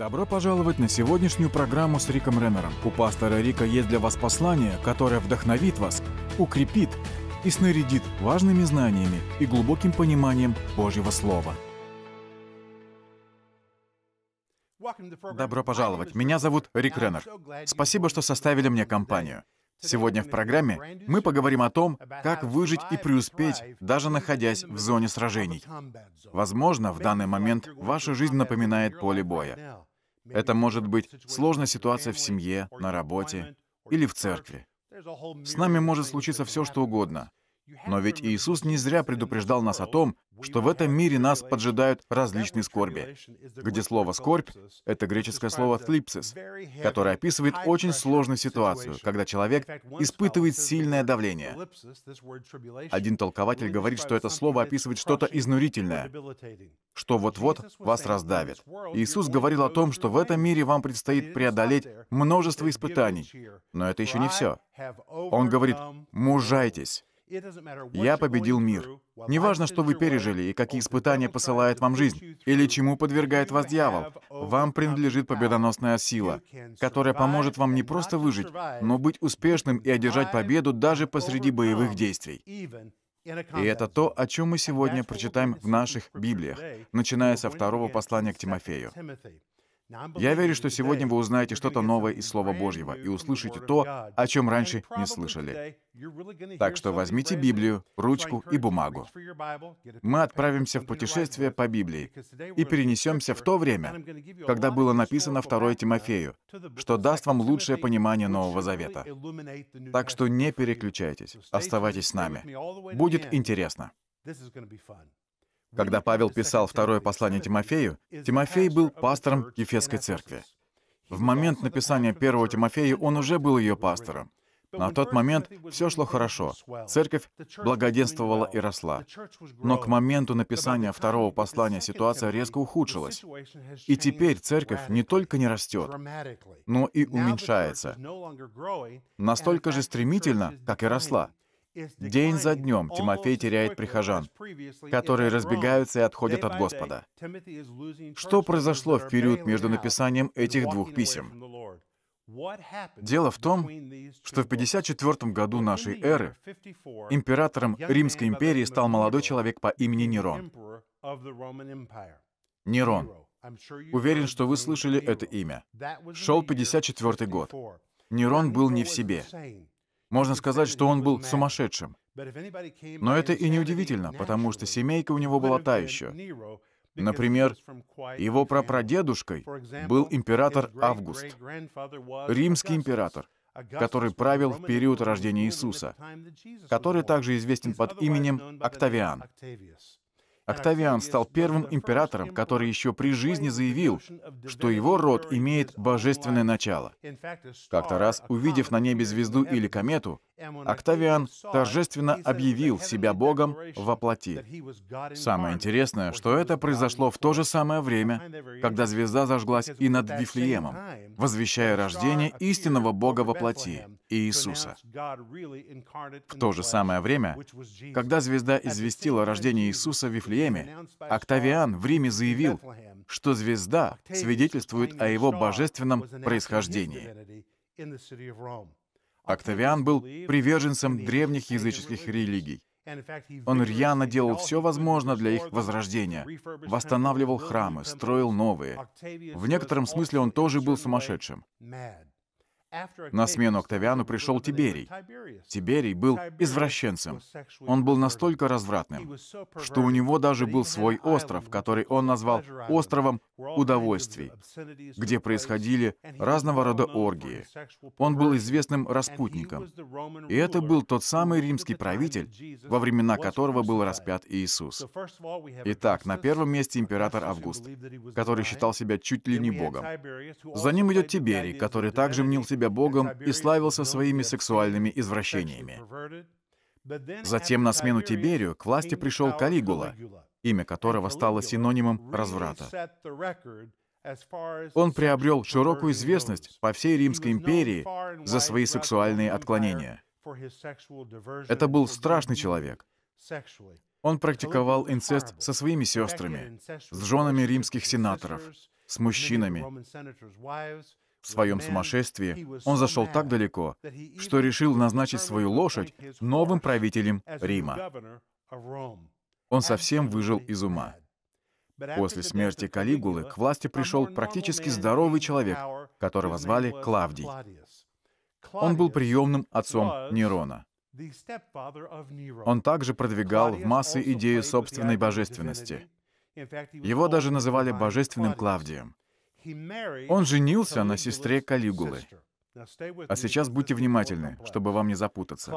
Добро пожаловать на сегодняшнюю программу с Риком Реннером. У пастора Рика есть для вас послание, которое вдохновит вас, укрепит и снарядит важными знаниями и глубоким пониманием Божьего Слова. Добро пожаловать. Меня зовут Рик Реннер. Спасибо, что составили мне компанию. Сегодня в программе мы поговорим о том, как выжить и преуспеть, даже находясь в зоне сражений. Возможно, в данный момент ваша жизнь напоминает поле боя. Это может быть сложная ситуация в семье, на работе или в церкви. С нами может случиться все, что угодно. Но ведь Иисус не зря предупреждал нас о том, что в этом мире нас поджидают различные скорби, где слово «скорбь» — это греческое слово тлипсис, которое описывает очень сложную ситуацию, когда человек испытывает сильное давление. Один толкователь говорит, что это слово описывает что-то изнурительное, что вот-вот вас раздавит. Иисус говорил о том, что в этом мире вам предстоит преодолеть множество испытаний, но это еще не все. Он говорит «мужайтесь». Я победил мир. Неважно, что вы пережили и какие испытания посылает вам жизнь, или чему подвергает вас дьявол, вам принадлежит победоносная сила, которая поможет вам не просто выжить, но быть успешным и одержать победу даже посреди боевых действий. И это то, о чем мы сегодня прочитаем в наших Библиях, начиная со второго послания к Тимофею. Я верю, что сегодня вы узнаете что-то новое из Слова Божьего и услышите то, о чем раньше не слышали. Так что возьмите Библию, ручку и бумагу. Мы отправимся в путешествие по Библии и перенесемся в то время, когда было написано 2 Тимофею, что даст вам лучшее понимание Нового Завета. Так что не переключайтесь, оставайтесь с нами. Будет интересно. Когда Павел писал второе послание Тимофею, Тимофей был пастором Ефесской церкви. В момент написания первого Тимофея он уже был ее пастором. На тот момент все шло хорошо. Церковь благоденствовала и росла. Но к моменту написания второго послания ситуация резко ухудшилась. И теперь церковь не только не растет, но и уменьшается. Настолько же стремительно, как и росла. День за днем Тимофей теряет прихожан, которые разбегаются и отходят от Господа. Что произошло в период между написанием этих двух писем? Дело в том, что в 54 году нашей эры императором Римской империи стал молодой человек по имени Нерон. Нерон. Уверен, что вы слышали это имя. Шел 54 год. Нерон был не в себе. Можно сказать, что он был сумасшедшим. Но это и не удивительно, потому что семейка у него была та еще. Например, его прапрадедушкой был император Август, римский император, который правил в период рождения Иисуса, который также известен под именем Октавиан. Октавиан стал первым императором, который еще при жизни заявил, что его род имеет божественное начало. Как-то раз, увидев на небе звезду или комету, Октавиан торжественно объявил себя Богом во плоти. Самое интересное, что это произошло в то же самое время, когда звезда зажглась и над Вифлеемом, возвещая рождение истинного Бога во плоти. Иисуса. В то же самое время, когда звезда известила рождение Иисуса в Вифлееме, Октавиан в Риме заявил, что звезда свидетельствует о его божественном происхождении. Октавиан был приверженцем древних языческих религий. Он рьяно делал все возможное для их возрождения, восстанавливал храмы, строил новые. В некотором смысле он тоже был сумасшедшим. На смену Октавиану пришел Тиберий. Тиберий был извращенцем. Он был настолько развратным, что у него даже был свой остров, который он назвал «островом удовольствий», где происходили разного рода оргии. Он был известным распутником. И это был тот самый римский правитель, во времена которого был распят Иисус. Итак, на первом месте император Август, который считал себя чуть ли не богом. За ним идет Тиберий, который также мнил себя себя Богом и славился своими сексуальными извращениями. Затем на смену Тиберию к власти пришел Калигула, имя которого стало синонимом разврата. Он приобрел широкую известность по всей Римской империи за свои сексуальные отклонения. Это был страшный человек. Он практиковал инцест со своими сестрами, с женами римских сенаторов, с мужчинами. В своем сумасшествии он зашел так далеко, что решил назначить свою лошадь новым правителем Рима. Он совсем выжил из ума. После смерти Калигулы к власти пришел практически здоровый человек, которого звали Клавдий. Он был приемным отцом Нерона. Он также продвигал в массы идею собственной божественности. Его даже называли божественным Клавдием. Он женился на сестре Калигулы. А сейчас будьте внимательны, чтобы вам не запутаться.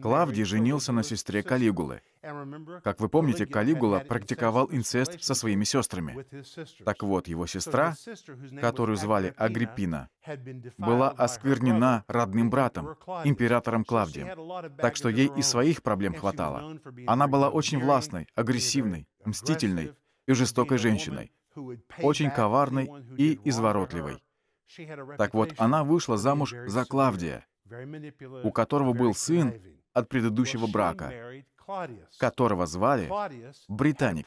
Клавдий женился на сестре Калигулы. Как вы помните, Калигула практиковал инцест со своими сестрами. Так вот, его сестра, которую звали Агриппина, была осквернена родным братом, императором Клавдием. Так что ей и своих проблем хватало. Она была очень властной, агрессивной, мстительной и жестокой женщиной очень коварной и изворотливой. Так вот, она вышла замуж за Клавдия, у которого был сын от предыдущего брака, которого звали Британик.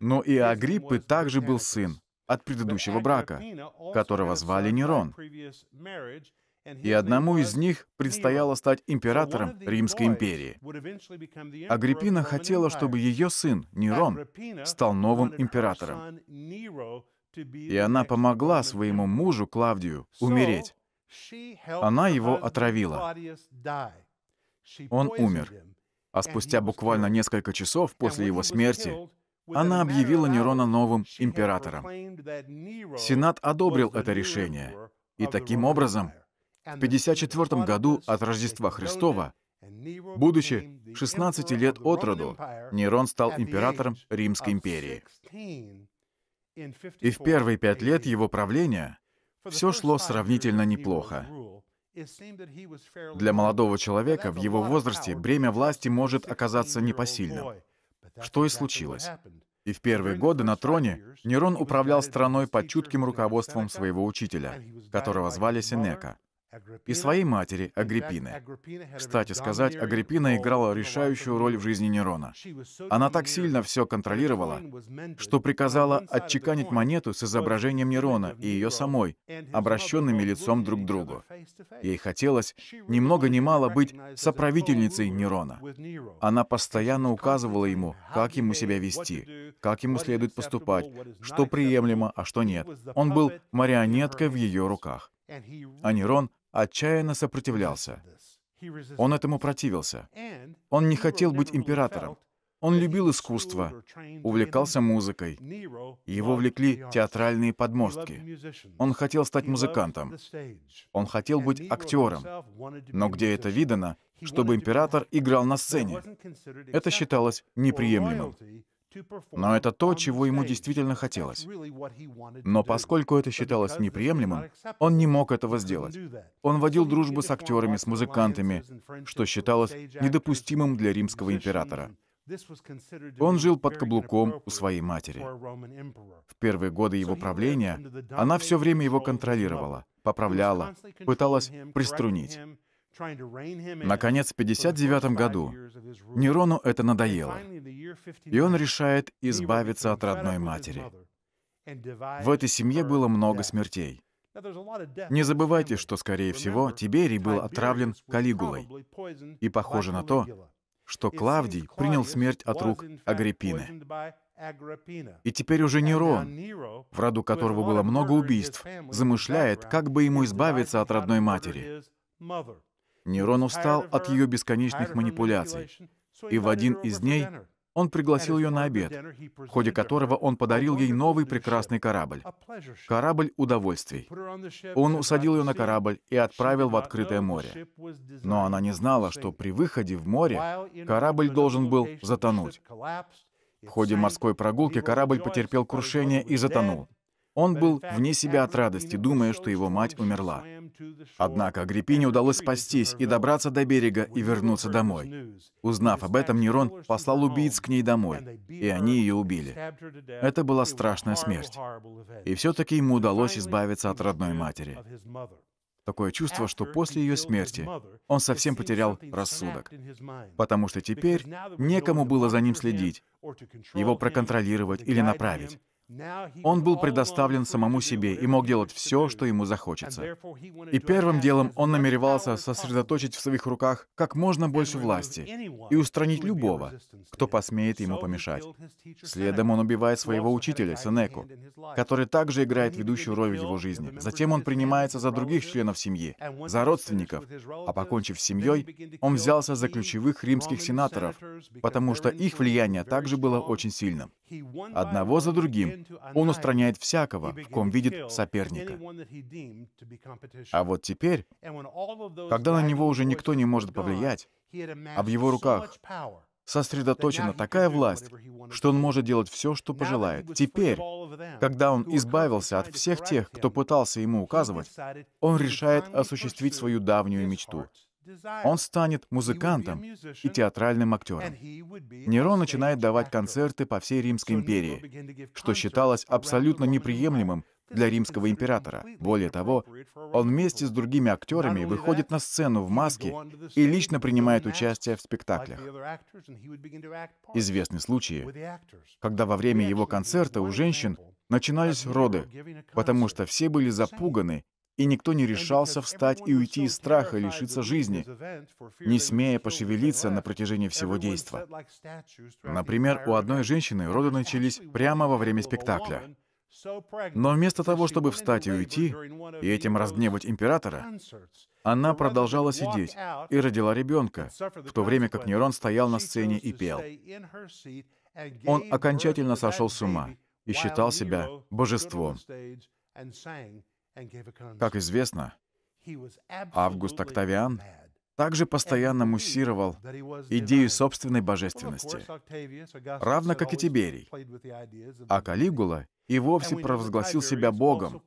Но и Агриппы также был сын от предыдущего брака, которого звали Нерон и одному из них предстояло стать императором Римской империи. Агриппина хотела, чтобы ее сын, Нерон, стал новым императором. И она помогла своему мужу Клавдию умереть. Она его отравила. Он умер. А спустя буквально несколько часов после его смерти она объявила Нерона новым императором. Сенат одобрил это решение. И таким образом в 54 году от Рождества Христова, будучи 16 лет от роду, Нерон стал императором Римской империи. И в первые пять лет его правления все шло сравнительно неплохо. Для молодого человека в его возрасте бремя власти может оказаться непосильным. Что и случилось. И в первые годы на троне Нерон управлял страной под чутким руководством своего учителя, которого звали Сенека и своей матери Агриппины. Кстати сказать, Агриппина играла решающую роль в жизни Нерона. Она так сильно все контролировала, что приказала отчеканить монету с изображением Нерона и ее самой, обращенными лицом друг к другу. Ей хотелось ни много ни мало быть соправительницей Нерона. Она постоянно указывала ему, как ему себя вести, как ему следует поступать, что приемлемо, а что нет. Он был марионеткой в ее руках. А Нерон отчаянно сопротивлялся. Он этому противился. Он не хотел быть императором. Он любил искусство, увлекался музыкой. Его влекли театральные подмостки. Он хотел стать музыкантом. Он хотел быть актером. Но где это видано, чтобы император играл на сцене? Это считалось неприемлемым. Но это то, чего ему действительно хотелось. Но поскольку это считалось неприемлемым, он не мог этого сделать. Он водил дружбу с актерами, с музыкантами, что считалось недопустимым для римского императора. Он жил под каблуком у своей матери. В первые годы его правления она все время его контролировала, поправляла, пыталась приструнить. Наконец, в 59 году Нерону это надоело, и он решает избавиться от родной матери. В этой семье было много смертей. Не забывайте, что, скорее всего, Тиберий был отравлен Калигулой, и похоже на то, что Клавдий принял смерть от рук Агриппины. И теперь уже Нерон, в роду которого было много убийств, замышляет, как бы ему избавиться от родной матери. Нерон устал от ее бесконечных манипуляций, и в один из дней он пригласил ее на обед, в ходе которого он подарил ей новый прекрасный корабль. Корабль удовольствий. Он усадил ее на корабль и отправил в открытое море. Но она не знала, что при выходе в море корабль должен был затонуть. В ходе морской прогулки корабль потерпел крушение и затонул. Он был вне себя от радости, думая, что его мать умерла. Однако Агриппине удалось спастись и добраться до берега и вернуться домой. Узнав об этом, Нерон послал убийц к ней домой, и они ее убили. Это была страшная смерть. И все-таки ему удалось избавиться от родной матери. Такое чувство, что после ее смерти он совсем потерял рассудок, потому что теперь некому было за ним следить, его проконтролировать или направить. Он был предоставлен самому себе и мог делать все, что ему захочется. И первым делом он намеревался сосредоточить в своих руках как можно больше власти и устранить любого, кто посмеет ему помешать. Следом он убивает своего учителя, Сенеку, который также играет ведущую роль в его жизни. Затем он принимается за других членов семьи, за родственников, а покончив с семьей, он взялся за ключевых римских сенаторов, потому что их влияние также было очень сильным. Одного за другим он устраняет всякого, в ком видит соперника. А вот теперь, когда на него уже никто не может повлиять, а в его руках сосредоточена такая власть, что он может делать все, что пожелает. Теперь, когда он избавился от всех тех, кто пытался ему указывать, он решает осуществить свою давнюю мечту он станет музыкантом и театральным актером. Нерон начинает давать концерты по всей Римской империи, что считалось абсолютно неприемлемым для римского императора. Более того, он вместе с другими актерами выходит на сцену в маске и лично принимает участие в спектаклях. Известны случаи, когда во время его концерта у женщин начинались роды, потому что все были запуганы и никто не решался встать и уйти из страха, лишиться жизни, не смея пошевелиться на протяжении всего действа. Например, у одной женщины роды начались прямо во время спектакля. Но вместо того, чтобы встать и уйти, и этим разгневать императора, она продолжала сидеть и родила ребенка, в то время как Нерон стоял на сцене и пел. Он окончательно сошел с ума и считал себя божеством. Как известно, Август Октавиан также постоянно муссировал идею собственной божественности, равно как и Тиберий. А Калигула и вовсе провозгласил себя Богом,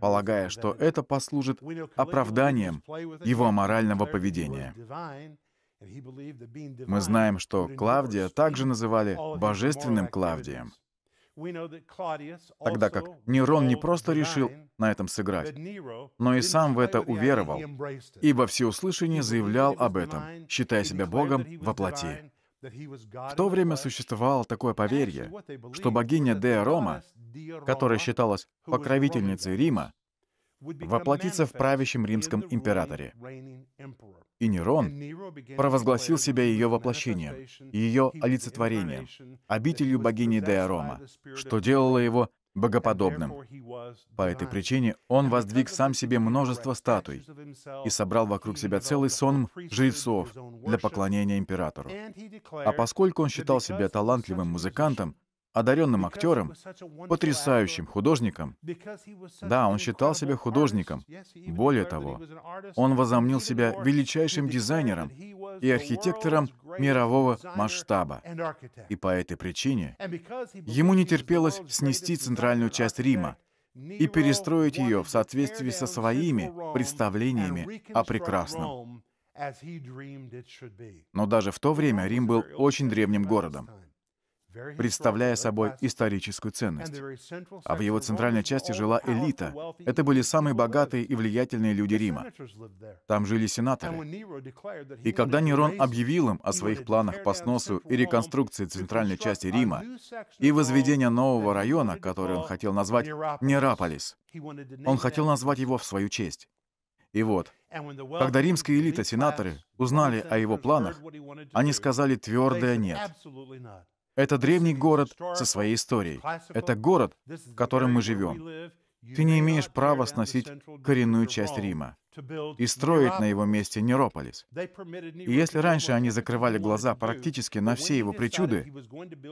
полагая, что это послужит оправданием его аморального поведения. Мы знаем, что Клавдия также называли божественным Клавдием, Тогда как Нерон не просто решил на этом сыграть, но и сам в это уверовал, и во всеуслышание заявлял об этом, считая себя Богом во плоти. В то время существовало такое поверье, что богиня Деа Рома, которая считалась покровительницей Рима, воплотится в правящем римском императоре и Нерон провозгласил себя ее воплощением, ее олицетворением, обителью богини Деорома, что делало его богоподобным. По этой причине он воздвиг сам себе множество статуй и собрал вокруг себя целый сонм жрецов для поклонения императору. А поскольку он считал себя талантливым музыкантом, одаренным актером, потрясающим художником. Да, он считал себя художником. Более того, он возомнил себя величайшим дизайнером и архитектором мирового масштаба. И по этой причине ему не терпелось снести центральную часть Рима и перестроить ее в соответствии со своими представлениями о прекрасном. Но даже в то время Рим был очень древним городом представляя собой историческую ценность. А в его центральной части жила элита. Это были самые богатые и влиятельные люди Рима. Там жили сенаторы. И когда Нерон объявил им о своих планах по сносу и реконструкции центральной части Рима и возведения нового района, который он хотел назвать Нераполис, он хотел назвать его в свою честь. И вот, когда римская элита, сенаторы, узнали о его планах, они сказали твердое «нет». Это древний город со своей историей. Это город, в котором мы живем. Ты не имеешь права сносить коренную часть Рима и строить на его месте Нерополис. И если раньше они закрывали глаза практически на все его причуды,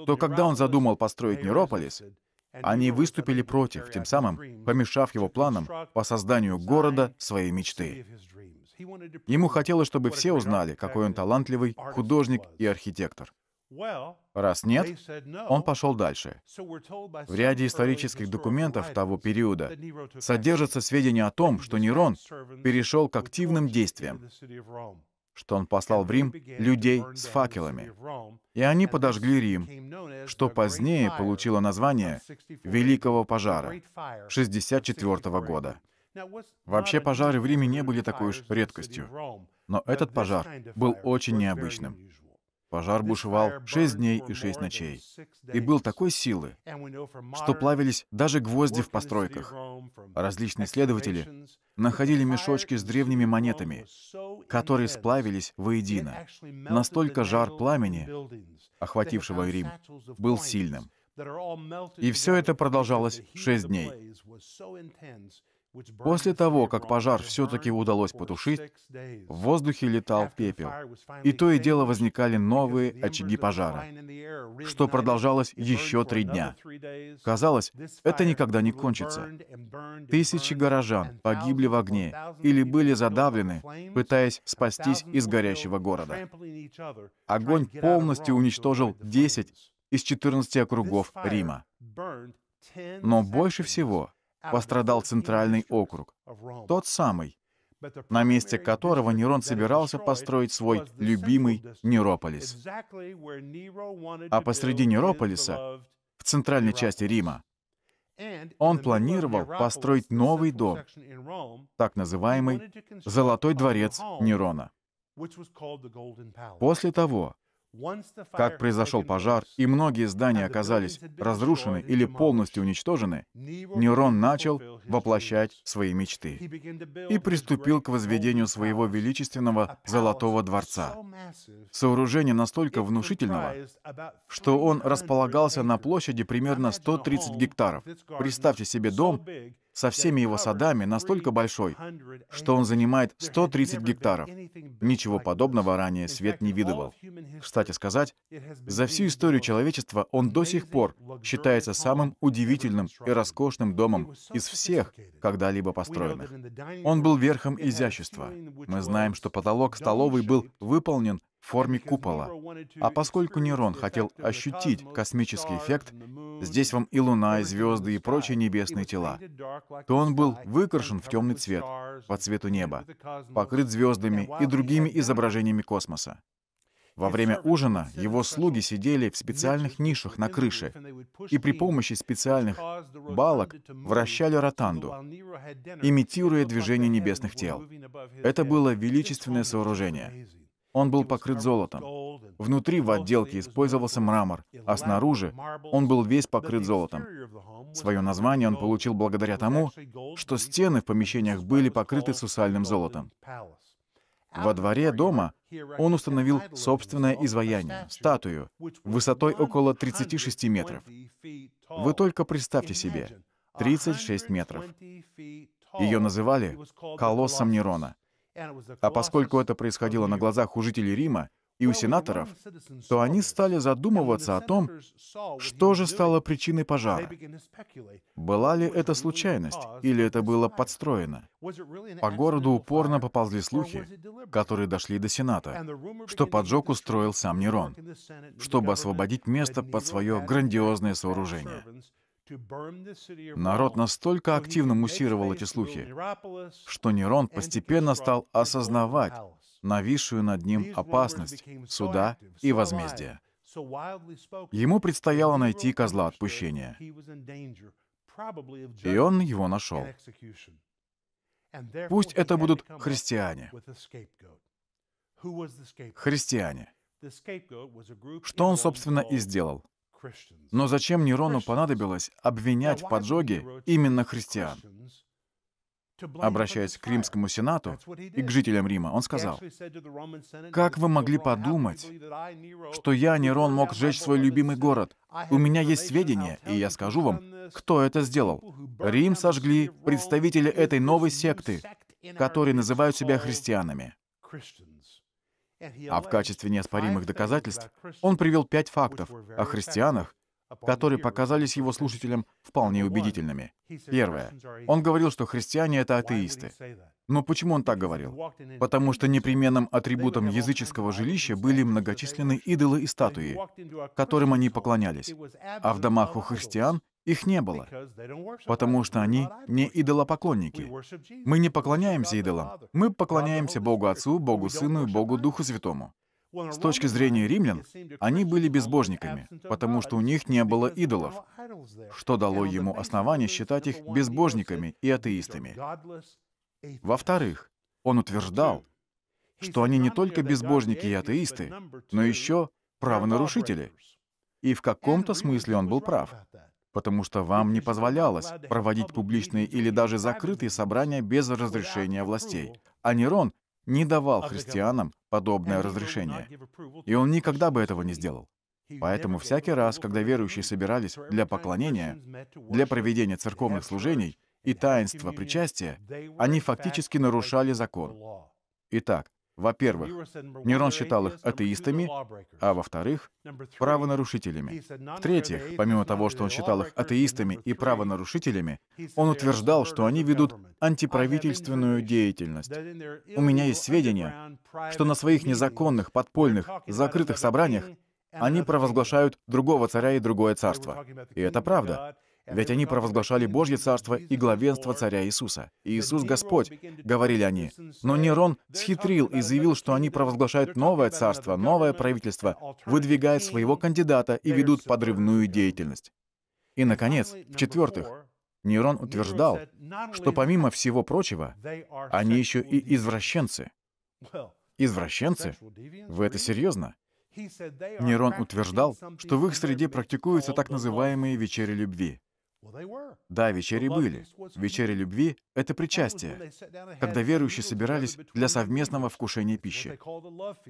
то когда он задумал построить Нерополис, они выступили против, тем самым помешав его планам по созданию города своей мечты. Ему хотелось, чтобы все узнали, какой он талантливый художник и архитектор. Раз нет, он пошел дальше. В ряде исторических документов того периода содержатся сведения о том, что Нерон перешел к активным действиям, что он послал в Рим людей с факелами, и они подожгли Рим, что позднее получило название Великого пожара 64 года. Вообще пожары в Риме не были такой уж редкостью, но этот пожар был очень необычным. Пожар бушевал шесть дней и шесть ночей, и был такой силы, что плавились даже гвозди в постройках. Различные следователи находили мешочки с древними монетами, которые сплавились воедино. Настолько жар пламени, охватившего Рим, был сильным. И все это продолжалось шесть дней. После того, как пожар все-таки удалось потушить, в воздухе летал пепел, и то и дело возникали новые очаги пожара, что продолжалось еще три дня. Казалось, это никогда не кончится. Тысячи горожан погибли в огне или были задавлены, пытаясь спастись из горящего города. Огонь полностью уничтожил 10 из 14 округов Рима. Но больше всего пострадал центральный округ, тот самый, на месте которого Нерон собирался построить свой любимый Нерополис. А посреди Нерополиса, в центральной части Рима, он планировал построить новый дом, так называемый «Золотой дворец Нерона». После того, как произошел пожар, и многие здания оказались разрушены или полностью уничтожены, Нерон начал воплощать свои мечты и приступил к возведению своего величественного Золотого Дворца. Сооружение настолько внушительного, что он располагался на площади примерно 130 гектаров. Представьте себе дом со всеми его садами настолько большой, что он занимает 130 гектаров. Ничего подобного ранее свет не видывал. Кстати сказать, за всю историю человечества он до сих пор считается самым удивительным и роскошным домом из всех когда-либо построенных. Он был верхом изящества. Мы знаем, что потолок столовой был выполнен в форме купола. А поскольку Нерон хотел ощутить космический эффект Здесь вам и луна, и звезды, и прочие небесные тела. То он был выкрашен в темный цвет, по цвету неба, покрыт звездами и другими изображениями космоса. Во время ужина его слуги сидели в специальных нишах на крыше и при помощи специальных балок вращали ротанду, имитируя движение небесных тел. Это было величественное сооружение. Он был покрыт золотом. Внутри в отделке использовался мрамор, а снаружи он был весь покрыт золотом. Свое название он получил благодаря тому, что стены в помещениях были покрыты сусальным золотом. Во дворе дома он установил собственное изваяние, статую, высотой около 36 метров. Вы только представьте себе, 36 метров. Ее называли «Колоссом Нерона», а поскольку это происходило на глазах у жителей Рима и у сенаторов, то они стали задумываться о том, что же стало причиной пожара. Была ли это случайность, или это было подстроено? По городу упорно поползли слухи, которые дошли до Сената, что поджог устроил сам Нерон, чтобы освободить место под свое грандиозное сооружение. Народ настолько активно муссировал эти слухи, что Нерон постепенно стал осознавать нависшую над ним опасность суда и возмездия. Ему предстояло найти козла отпущения. И он его нашел. Пусть это будут христиане. Христиане. Что он, собственно, и сделал. Но зачем Нерону понадобилось обвинять в поджоге именно христиан? Обращаясь к римскому сенату и к жителям Рима, он сказал, «Как вы могли подумать, что я, Нерон, мог сжечь свой любимый город? У меня есть сведения, и я скажу вам, кто это сделал. Рим сожгли представители этой новой секты, которые называют себя христианами. А в качестве неоспоримых доказательств он привел пять фактов о христианах, которые показались его слушателям вполне убедительными. Первое. Он говорил, что христиане — это атеисты. Но почему он так говорил? Потому что непременным атрибутом языческого жилища были многочисленные идолы и статуи, которым они поклонялись. А в домах у христиан их не было, потому что они не идолопоклонники. Мы не поклоняемся идолам. Мы поклоняемся Богу Отцу, Богу Сыну и Богу Духу Святому. С точки зрения римлян, они были безбожниками, потому что у них не было идолов, что дало ему основание считать их безбожниками и атеистами. Во-вторых, он утверждал, что они не только безбожники и атеисты, но еще правонарушители. И в каком-то смысле он был прав потому что вам не позволялось проводить публичные или даже закрытые собрания без разрешения властей. А Нерон не давал христианам подобное разрешение, и он никогда бы этого не сделал. Поэтому всякий раз, когда верующие собирались для поклонения, для проведения церковных служений и таинства причастия, они фактически нарушали закон. Итак, во-первых, Нерон считал их атеистами, а во-вторых, правонарушителями. В-третьих, помимо того, что он считал их атеистами и правонарушителями, он утверждал, что они ведут антиправительственную деятельность. У меня есть сведения, что на своих незаконных, подпольных, закрытых собраниях они провозглашают другого царя и другое царство. И это правда. Ведь они провозглашали Божье Царство и главенство Царя Иисуса. «Иисус Господь», — говорили они. Но Нерон схитрил и заявил, что они провозглашают новое царство, новое правительство, выдвигают своего кандидата и ведут подрывную деятельность. И, наконец, в-четвертых, Нерон утверждал, что помимо всего прочего, они еще и извращенцы. Извращенцы? Вы это серьезно? Нерон утверждал, что в их среде практикуются так называемые вечери любви. Да, вечери были. Вечери любви — это причастие, когда верующие собирались для совместного вкушения пищи.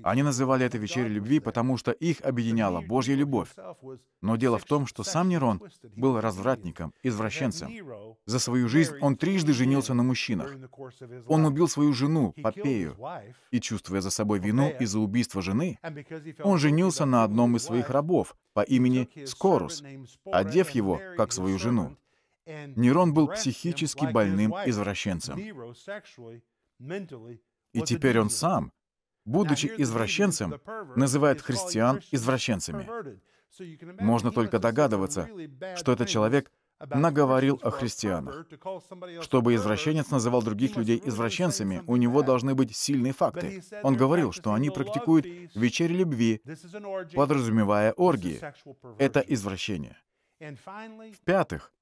Они называли это вечери любви, потому что их объединяла Божья любовь. Но дело в том, что сам Нерон был развратником, извращенцем. За свою жизнь он трижды женился на мужчинах. Он убил свою жену, Попею, и, чувствуя за собой вину из-за убийства жены, он женился на одном из своих рабов по имени Скорус, одев его как свою жену. Нерон был психически больным извращенцем. И теперь он сам, будучи извращенцем, называет христиан извращенцами. Можно только догадываться, что этот человек наговорил о христианах. Чтобы извращенец называл других людей извращенцами, у него должны быть сильные факты. Он говорил, что они практикуют вечери любви, подразумевая оргии. Это извращение. В-пятых,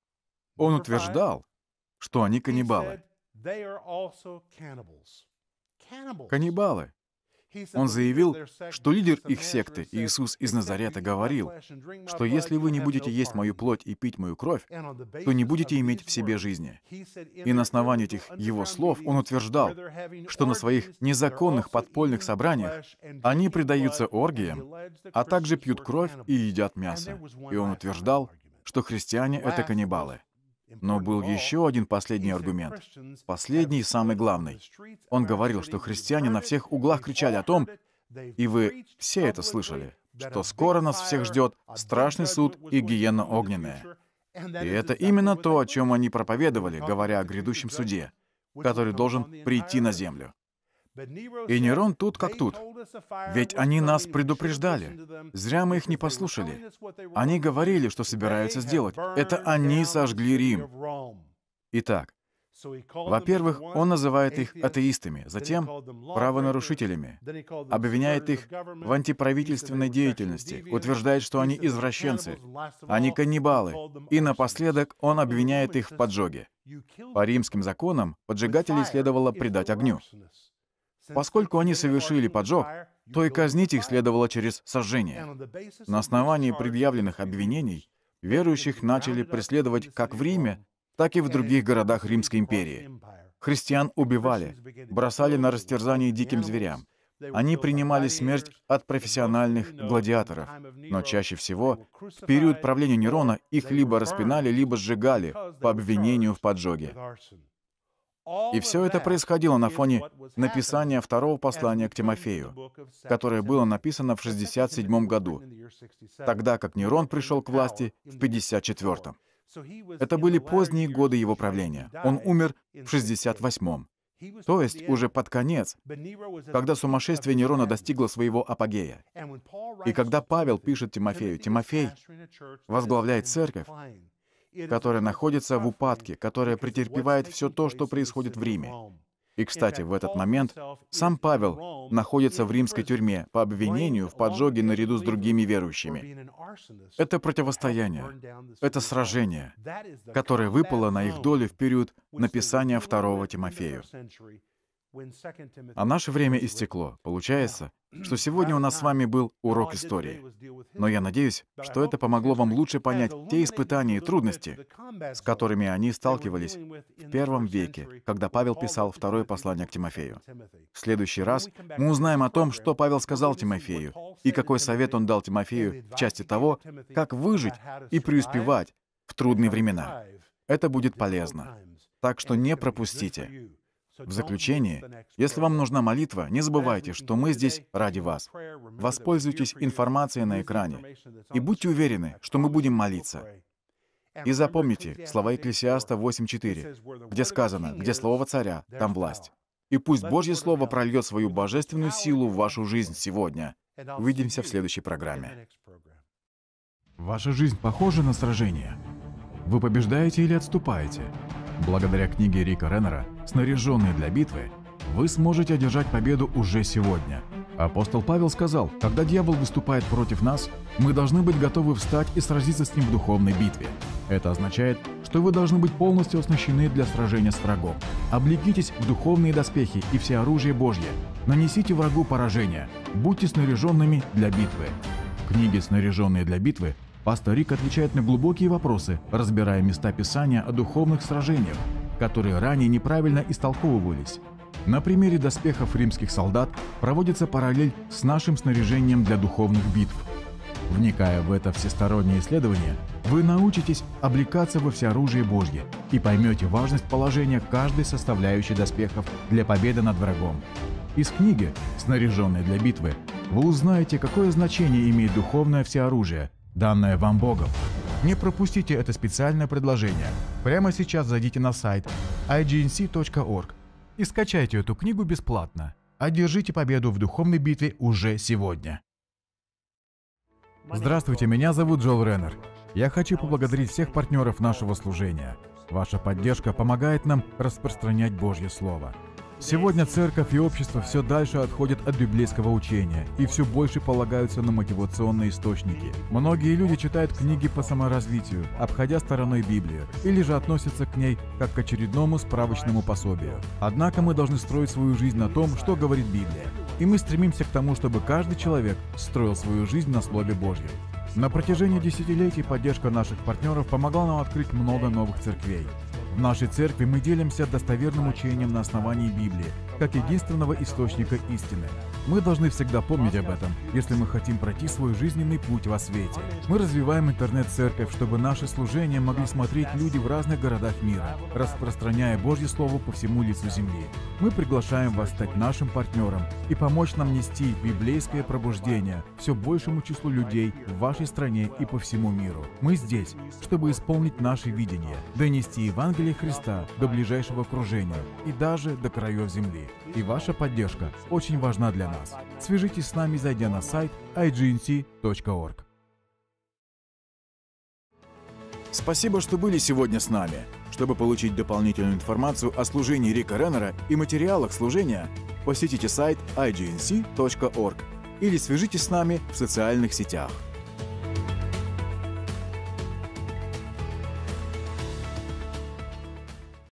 он ну утверждал, что они каннибалы. Каннибалы. Он заявил, что лидер их секты, Иисус из Назарета, говорил, что если вы не будете есть мою плоть и пить мою кровь, то не будете иметь в себе жизни. И на основании этих его слов он утверждал, что на своих незаконных подпольных собраниях они предаются оргиям, а также пьют кровь и едят мясо. И он утверждал, что христиане — это каннибалы. Но был еще один последний аргумент, последний и самый главный. Он говорил, что христиане на всех углах кричали о том, и вы все это слышали, что скоро нас всех ждет страшный суд и гиена огненная. И это именно то, о чем они проповедовали, говоря о грядущем суде, который должен прийти на землю. И Нерон тут как тут. Ведь они нас предупреждали. Зря мы их не послушали. Они говорили, что собираются сделать. Это они сожгли Рим. Итак, во-первых, он называет их атеистами, затем правонарушителями, обвиняет их в антиправительственной деятельности, утверждает, что они извращенцы, они каннибалы, и напоследок он обвиняет их в поджоге. По римским законам поджигателей следовало предать огню. Поскольку они совершили поджог, то и казнить их следовало через сожжение. На основании предъявленных обвинений верующих начали преследовать как в Риме, так и в других городах Римской империи. Христиан убивали, бросали на растерзание диким зверям. Они принимали смерть от профессиональных гладиаторов, но чаще всего в период правления Нерона их либо распинали, либо сжигали по обвинению в поджоге. И все это происходило на фоне написания второго послания к Тимофею, которое было написано в 67 году, тогда как Нерон пришел к власти в 54 -м. Это были поздние годы его правления. Он умер в 68-м. То есть уже под конец, когда сумасшествие Нерона достигло своего апогея. И когда Павел пишет Тимофею, «Тимофей возглавляет церковь», которая находится в упадке, которая претерпевает все то, что происходит в Риме. И, кстати, в этот момент сам Павел находится в римской тюрьме по обвинению в поджоге наряду с другими верующими. Это противостояние, это сражение, которое выпало на их долю в период написания второго Тимофею. А наше время истекло. Получается, что сегодня у нас с вами был урок истории. Но я надеюсь, что это помогло вам лучше понять те испытания и трудности, с которыми они сталкивались в первом веке, когда Павел писал второе послание к Тимофею. В следующий раз мы узнаем о том, что Павел сказал Тимофею, и какой совет он дал Тимофею в части того, как выжить и преуспевать в трудные времена. Это будет полезно. Так что не пропустите. В заключение, если вам нужна молитва, не забывайте, что мы здесь ради вас. Воспользуйтесь информацией на экране и будьте уверены, что мы будем молиться. И запомните слова Екклесиаста 8.4, где сказано, где слово царя, там власть. И пусть Божье Слово прольет свою божественную силу в вашу жизнь сегодня. Увидимся в следующей программе. Ваша жизнь похожа на сражение? Вы побеждаете или отступаете? Благодаря книге Рика Реннера снаряженные для битвы, вы сможете одержать победу уже сегодня. Апостол Павел сказал, когда дьявол выступает против нас, мы должны быть готовы встать и сразиться с ним в духовной битве. Это означает, что вы должны быть полностью оснащены для сражения с врагом. Облекитесь в духовные доспехи и все оружие Божье. Нанесите врагу поражение. Будьте снаряженными для битвы. В книге «Снаряженные для битвы» пастор Рик отвечает на глубокие вопросы, разбирая места Писания о духовных сражениях, которые ранее неправильно истолковывались. На примере доспехов римских солдат проводится параллель с нашим снаряжением для духовных битв. Вникая в это всестороннее исследование, вы научитесь облекаться во всеоружие Божье и поймете важность положения каждой составляющей доспехов для победы над врагом. Из книги «Снаряженные для битвы» вы узнаете, какое значение имеет духовное всеоружие, данное вам Богом. Не пропустите это специальное предложение. Прямо сейчас зайдите на сайт ignc.org и скачайте эту книгу бесплатно. Одержите победу в духовной битве уже сегодня. Здравствуйте, меня зовут Джол Реннер. Я хочу поблагодарить всех партнеров нашего служения. Ваша поддержка помогает нам распространять Божье Слово. Сегодня церковь и общество все дальше отходят от библейского учения и все больше полагаются на мотивационные источники. Многие люди читают книги по саморазвитию, обходя стороной Библию, или же относятся к ней как к очередному справочному пособию. Однако мы должны строить свою жизнь на том, что говорит Библия. И мы стремимся к тому, чтобы каждый человек строил свою жизнь на Слове Божьем. На протяжении десятилетий поддержка наших партнеров помогла нам открыть много новых церквей, в нашей церкви мы делимся достоверным учением на основании Библии, как единственного источника истины. Мы должны всегда помнить об этом, если мы хотим пройти свой жизненный путь во свете. Мы развиваем интернет-церковь, чтобы наши служения могли смотреть люди в разных городах мира, распространяя Божье Слово по всему лицу земли. Мы приглашаем вас стать нашим партнером и помочь нам нести библейское пробуждение все большему числу людей в вашей стране и по всему миру. Мы здесь, чтобы исполнить наше видение, донести Евангелие Христа до ближайшего окружения и даже до краев земли. И ваша поддержка очень важна для нас нас. Свяжитесь с нами, зайдя на сайт ignc.org. Спасибо, что были сегодня с нами. Чтобы получить дополнительную информацию о служении Рика Реннера и материалах служения, посетите сайт ignc.org или свяжитесь с нами в социальных сетях.